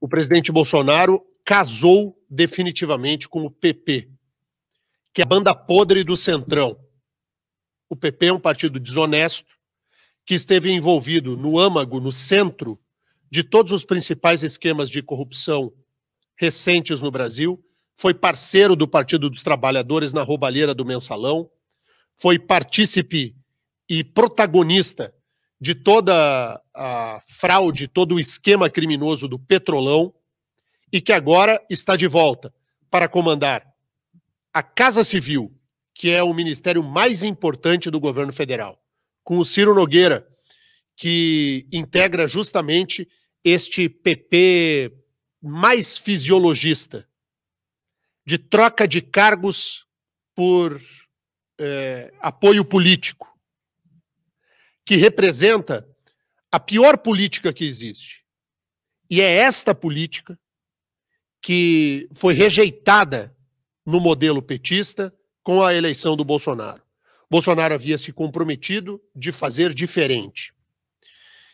o presidente Bolsonaro casou definitivamente com o PP, que é a banda podre do Centrão. O PP é um partido desonesto que esteve envolvido no âmago, no centro de todos os principais esquemas de corrupção recentes no Brasil, foi parceiro do Partido dos Trabalhadores na roubalheira do mensalão, foi partícipe e protagonista de toda a fraude, todo o esquema criminoso do Petrolão e que agora está de volta para comandar a Casa Civil, que é o ministério mais importante do governo federal, com o Ciro Nogueira, que integra justamente este PP mais fisiologista, de troca de cargos por é, apoio político que representa a pior política que existe. E é esta política que foi rejeitada no modelo petista com a eleição do Bolsonaro. Bolsonaro havia se comprometido de fazer diferente.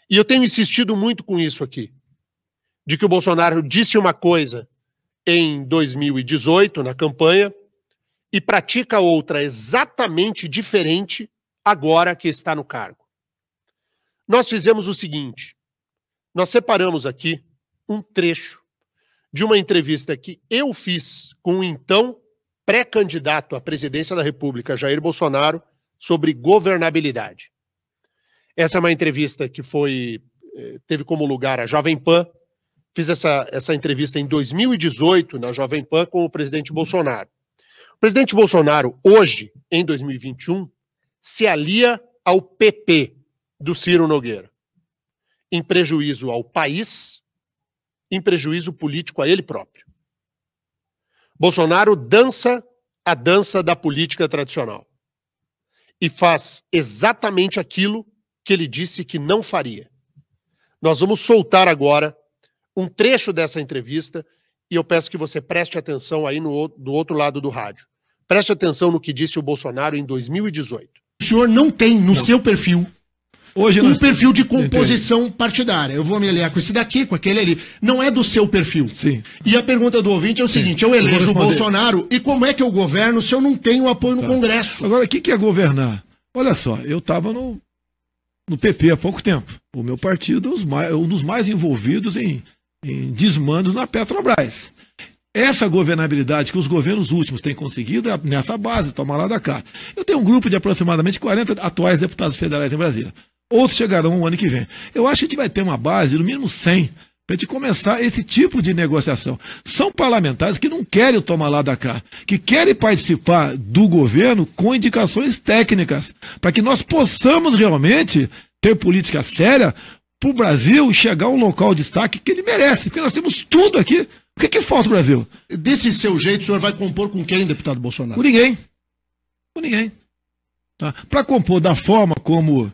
E eu tenho insistido muito com isso aqui, de que o Bolsonaro disse uma coisa em 2018 na campanha e pratica outra exatamente diferente agora que está no cargo. Nós fizemos o seguinte: nós separamos aqui um trecho de uma entrevista que eu fiz com o então pré-candidato à presidência da República, Jair Bolsonaro, sobre governabilidade. Essa é uma entrevista que foi eh, teve como lugar a Jovem Pan. Fiz essa, essa entrevista em 2018 na Jovem Pan com o presidente Bolsonaro. O presidente Bolsonaro, hoje, em 2021, se alia ao PP, do Ciro Nogueira, em prejuízo ao país, em prejuízo político a ele próprio. Bolsonaro dança a dança da política tradicional e faz exatamente aquilo que ele disse que não faria. Nós vamos soltar agora um trecho dessa entrevista e eu peço que você preste atenção aí no, do outro lado do rádio. Preste atenção no que disse o Bolsonaro em 2018. O senhor não tem no não. seu perfil Hoje um perfil de composição Entendi. partidária. Eu vou me aliar com esse daqui, com aquele ali. Não é do seu perfil. Sim. E a pergunta do ouvinte é o seguinte: eu elejo eu o Bolsonaro e como é que eu governo se eu não tenho apoio no tá. Congresso? Agora, o que, que é governar? Olha só, eu estava no, no PP há pouco tempo. O meu partido é, é um dos mais envolvidos em, em desmandos na Petrobras. Essa governabilidade que os governos últimos têm conseguido é nessa base, tomar lá da cá. Eu tenho um grupo de aproximadamente 40 atuais deputados federais em Brasília outros chegarão o ano que vem. Eu acho que a gente vai ter uma base, no mínimo 100, para a gente começar esse tipo de negociação. São parlamentares que não querem tomar lá da cá, que querem participar do governo com indicações técnicas, para que nós possamos realmente ter política séria para o Brasil chegar a um local de destaque que ele merece, porque nós temos tudo aqui. O que, que falta o Brasil? Desse seu jeito, o senhor vai compor com quem, deputado Bolsonaro? Com ninguém. Com ninguém. Tá? Para compor da forma como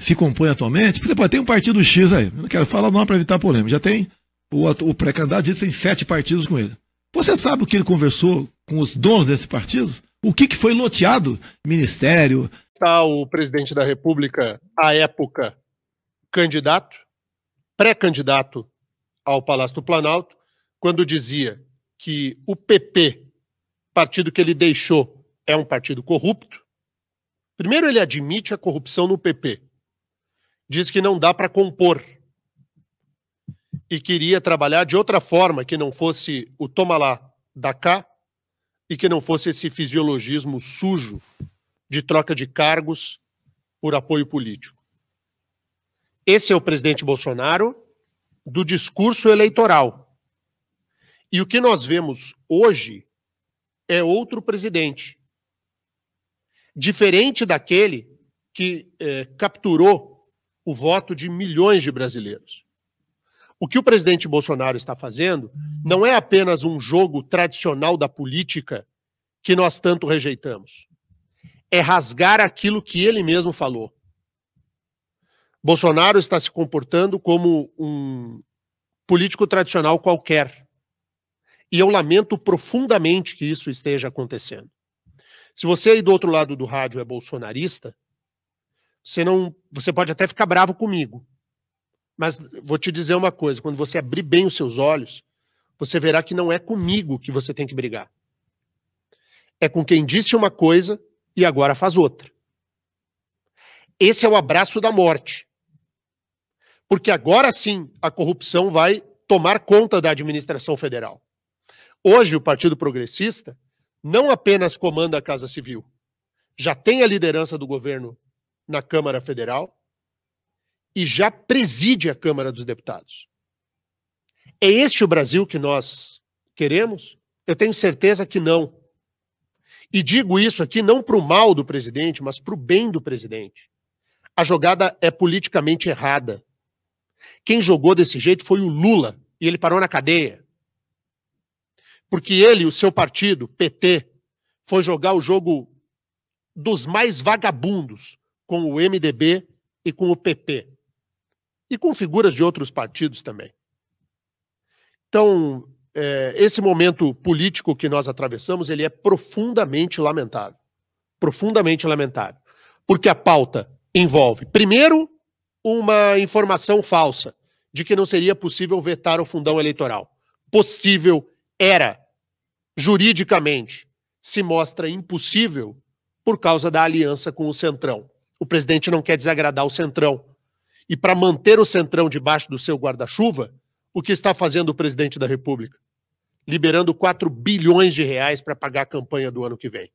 se compõe atualmente, por exemplo, tem um partido X aí, eu não quero falar o nome para evitar polêmica, já tem o, o pré-candidato diz que tem sete partidos com ele. Você sabe o que ele conversou com os donos desse partido? O que, que foi loteado? Ministério? Está o presidente da República, à época, candidato, pré-candidato ao Palácio do Planalto, quando dizia que o PP, partido que ele deixou, é um partido corrupto. Primeiro, ele admite a corrupção no PP diz que não dá para compor e queria trabalhar de outra forma que não fosse o toma lá da cá e que não fosse esse fisiologismo sujo de troca de cargos por apoio político. Esse é o presidente Bolsonaro do discurso eleitoral. E o que nós vemos hoje é outro presidente, diferente daquele que eh, capturou o voto de milhões de brasileiros. O que o presidente Bolsonaro está fazendo não é apenas um jogo tradicional da política que nós tanto rejeitamos. É rasgar aquilo que ele mesmo falou. Bolsonaro está se comportando como um político tradicional qualquer. E eu lamento profundamente que isso esteja acontecendo. Se você aí do outro lado do rádio é bolsonarista, você não, você pode até ficar bravo comigo. Mas vou te dizer uma coisa, quando você abrir bem os seus olhos, você verá que não é comigo que você tem que brigar. É com quem disse uma coisa e agora faz outra. Esse é o abraço da morte. Porque agora sim a corrupção vai tomar conta da administração federal. Hoje o Partido Progressista não apenas comanda a Casa Civil, já tem a liderança do governo na Câmara Federal e já preside a Câmara dos Deputados. É este o Brasil que nós queremos? Eu tenho certeza que não. E digo isso aqui não para o mal do presidente, mas para o bem do presidente. A jogada é politicamente errada. Quem jogou desse jeito foi o Lula, e ele parou na cadeia. Porque ele e o seu partido, PT, foi jogar o jogo dos mais vagabundos, com o MDB e com o PP. E com figuras de outros partidos também. Então, é, esse momento político que nós atravessamos, ele é profundamente lamentável. Profundamente lamentável. Porque a pauta envolve, primeiro, uma informação falsa de que não seria possível vetar o fundão eleitoral. Possível era, juridicamente, se mostra impossível por causa da aliança com o Centrão o presidente não quer desagradar o centrão. E para manter o centrão debaixo do seu guarda-chuva, o que está fazendo o presidente da República? Liberando 4 bilhões de reais para pagar a campanha do ano que vem.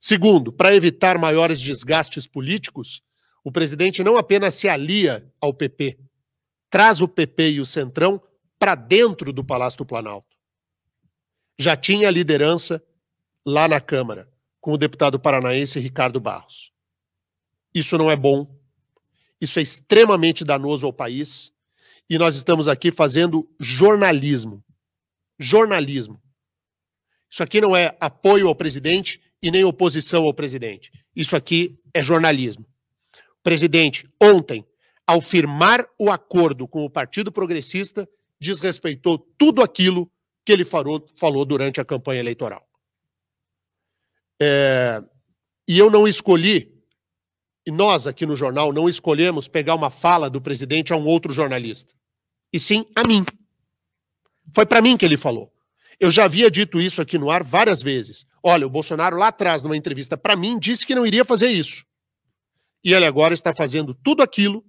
Segundo, para evitar maiores desgastes políticos, o presidente não apenas se alia ao PP, traz o PP e o Centrão para dentro do Palácio do Planalto. Já tinha liderança lá na Câmara, com o deputado paranaense Ricardo Barros. Isso não é bom. Isso é extremamente danoso ao país. E nós estamos aqui fazendo jornalismo. Jornalismo. Isso aqui não é apoio ao presidente e nem oposição ao presidente. Isso aqui é jornalismo. O presidente, ontem, ao firmar o acordo com o Partido Progressista, desrespeitou tudo aquilo que ele falou, falou durante a campanha eleitoral. É, e eu não escolhi e nós aqui no jornal não escolhemos pegar uma fala do presidente a um outro jornalista, e sim a mim. Foi para mim que ele falou. Eu já havia dito isso aqui no ar várias vezes. Olha, o Bolsonaro lá atrás, numa entrevista para mim, disse que não iria fazer isso. E ele agora está fazendo tudo aquilo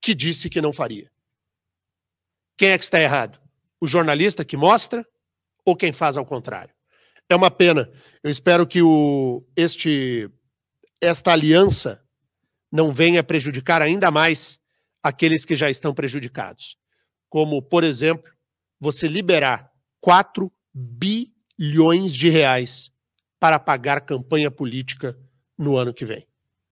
que disse que não faria. Quem é que está errado? O jornalista que mostra ou quem faz ao contrário? É uma pena. Eu espero que o, este esta aliança não venha prejudicar ainda mais aqueles que já estão prejudicados. Como, por exemplo, você liberar 4 bilhões de reais para pagar campanha política no ano que vem.